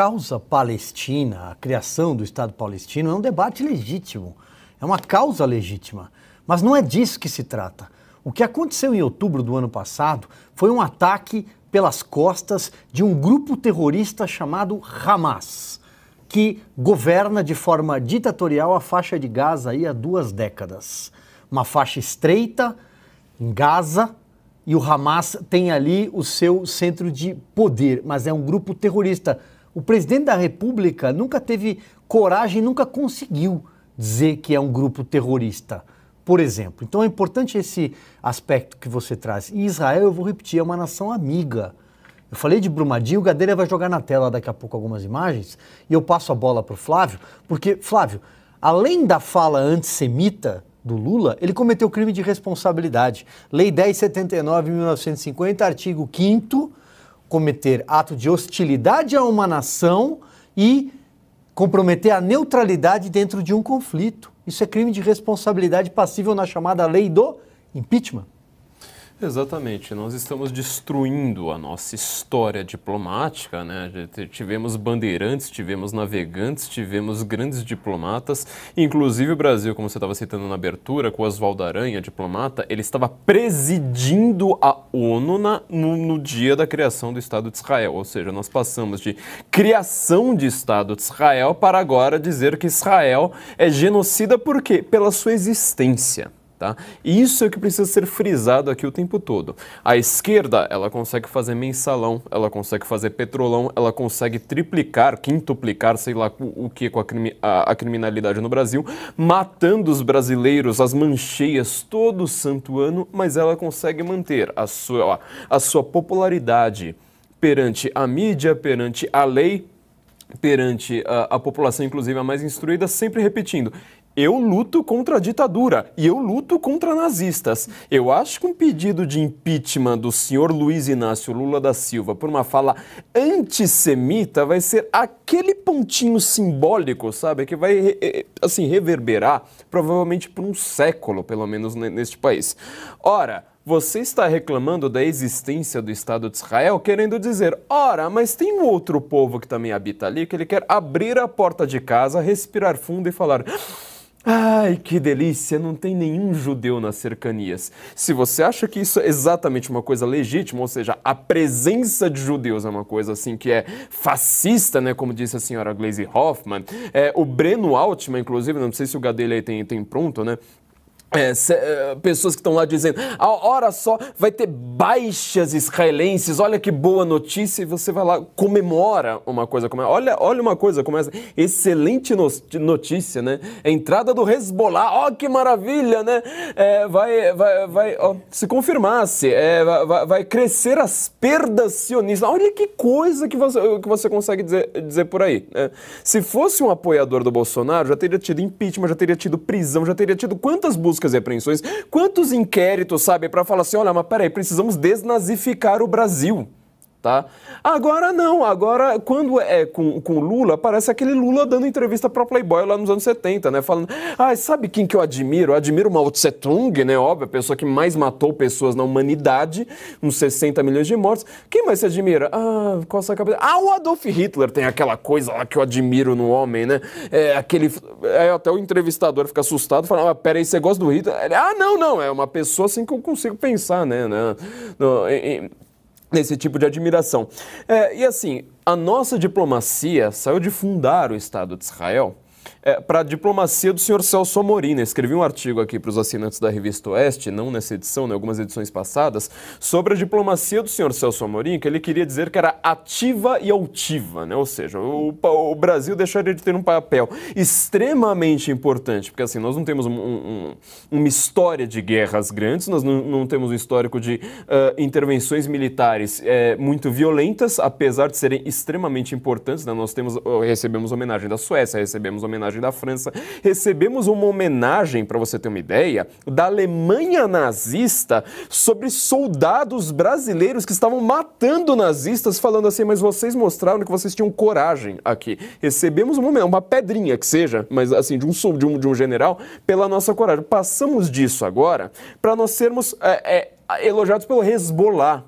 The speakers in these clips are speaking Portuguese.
causa palestina, a criação do Estado palestino, é um debate legítimo, é uma causa legítima. Mas não é disso que se trata. O que aconteceu em outubro do ano passado foi um ataque pelas costas de um grupo terrorista chamado Hamas, que governa de forma ditatorial a faixa de Gaza aí há duas décadas. Uma faixa estreita em Gaza, e o Hamas tem ali o seu centro de poder, mas é um grupo terrorista o presidente da República nunca teve coragem, nunca conseguiu dizer que é um grupo terrorista, por exemplo. Então é importante esse aspecto que você traz. E Israel, eu vou repetir, é uma nação amiga. Eu falei de Brumadinho, o Gadeira vai jogar na tela daqui a pouco algumas imagens e eu passo a bola para o Flávio, porque, Flávio, além da fala antissemita do Lula, ele cometeu crime de responsabilidade. Lei 1079, 1950, artigo 5 cometer ato de hostilidade a uma nação e comprometer a neutralidade dentro de um conflito. Isso é crime de responsabilidade passível na chamada lei do impeachment. Exatamente, nós estamos destruindo a nossa história diplomática, né? Tivemos bandeirantes, tivemos navegantes, tivemos grandes diplomatas, inclusive o Brasil, como você estava citando na abertura, com Oswaldo Aranha, diplomata, ele estava presidindo a ONU na, no, no dia da criação do Estado de Israel, ou seja, nós passamos de criação de Estado de Israel para agora dizer que Israel é genocida por quê? Pela sua existência. Tá? Isso é o que precisa ser frisado aqui o tempo todo. A esquerda, ela consegue fazer mensalão, ela consegue fazer petrolão, ela consegue triplicar, quintuplicar, sei lá o que, com a, crimi a, a, criminalidade no Brasil, matando os brasileiros, as mancheias, todo santo ano, mas ela consegue manter a sua, a sua popularidade perante a mídia, perante a lei, perante a, a população, inclusive a mais instruída, sempre repetindo: eu luto contra a ditadura e eu luto contra nazistas. Eu acho que um pedido de impeachment do senhor Luiz Inácio Lula da Silva por uma fala antissemita vai ser aquele pontinho simbólico, sabe, que vai eh, eh, assim reverberar provavelmente por um século, pelo menos neste país. Ora, você está reclamando da existência do Estado de Israel, querendo dizer, ora, mas tem um outro povo que também habita ali, que ele quer abrir a porta de casa, respirar fundo e falar: Ai, que delícia! Não tem nenhum judeu nas cercanias. Se você acha que isso é exatamente uma coisa legítima, ou seja, a presença de judeus é uma coisa assim que é fascista, né? Como disse a senhora Glaze Hoffman, é, o Breno Altman, inclusive, não sei se o Gadelha aí tem, tem pronto, né? É, se, é, pessoas que estão lá dizendo, ah, olha só, vai ter baixas israelenses, olha que boa notícia, e você vai lá, comemora uma coisa como essa. Olha, olha uma coisa como essa, excelente no, notícia, né? É a entrada do Hezbollah, ó oh, que maravilha, né? É, vai, vai, vai oh, se confirmasse, é, vai, vai, crescer as perdas sionistas. Olha que coisa que você, que você consegue dizer, dizer por aí. Né? Se fosse um apoiador do Bolsonaro, já teria tido impeachment, já teria tido prisão, já teria tido quantas buscas buscas e apreensões, quantos inquéritos, sabe, para falar assim, olha, mas peraí, precisamos desnazificar o Brasil. Tá? Agora não, agora quando é, é com, com Lula, parece aquele Lula dando entrevista para Playboy lá nos anos 70, né? Falando, ah, sabe quem que eu admiro? Eu admiro Mao Tse Tung, né? Óbvio, a pessoa que mais matou pessoas na humanidade, uns 60 milhões de mortos. Quem mais se admira? Ah, com essa cabeça? Ah, o Adolf Hitler tem aquela coisa lá que eu admiro no homem, né? É aquele. É, até o entrevistador fica assustado, fala, ah, peraí, você gosta do Hitler? Ele, ah, não, não, é uma pessoa assim que eu consigo pensar, né? No, no, em, nesse tipo de admiração. É, e assim, a nossa diplomacia saiu de fundar o Estado de Israel é, para a diplomacia do senhor Celso Amorina. Né? Escrevi um artigo aqui para os assinantes da revista Oeste, não nessa edição, em né, algumas edições passadas, sobre a diplomacia do senhor Celso Amorim, que ele queria dizer que era ativa e altiva, né? ou seja, o, o Brasil deixaria de ter um papel extremamente importante, porque assim, nós não temos um, um, uma história de guerras grandes, nós não, não temos um histórico de uh, intervenções militares é, muito violentas, apesar de serem extremamente importantes, né? nós temos, recebemos homenagem da Suécia, recebemos homenagem homenagem da França. Recebemos uma homenagem, para você ter uma ideia, da Alemanha nazista sobre soldados brasileiros que estavam matando nazistas, falando assim: mas vocês mostraram que vocês tinham coragem aqui. Recebemos uma, uma pedrinha que seja, mas assim, de um, de um, de um general, pela nossa coragem. Passamos disso agora para nós sermos é, é, elogiados pelo resbolar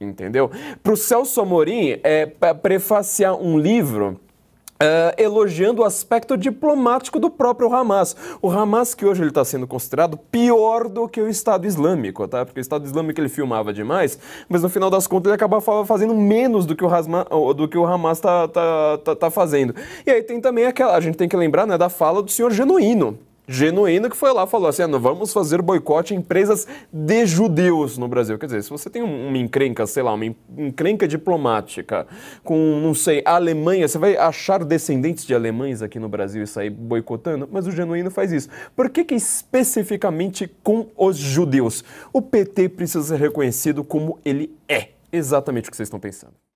entendeu? Para o Celso Amorim é, prefaciar um livro é, elogiando o aspecto diplomático do próprio Hamas. O Hamas que hoje ele está sendo considerado pior do que o Estado Islâmico, tá? Porque o Estado Islâmico ele filmava demais, mas no final das contas ele acabava fazendo menos do que o, Hasma, do que o Hamas está tá, tá, tá fazendo. E aí tem também aquela, a gente tem que lembrar né, da fala do senhor Genuíno, genuíno que foi lá e falou assim: ah, vamos fazer boicote a empresas de judeus no Brasil. Quer dizer, se você tem uma encrenca, sei lá, uma encrenca diplomática com, não sei, a Alemanha, você vai achar descendentes de alemães aqui no Brasil e sair boicotando? Mas o genuíno faz isso. Por que, que especificamente com os judeus? O PT precisa ser reconhecido como ele é. Exatamente o que vocês estão pensando.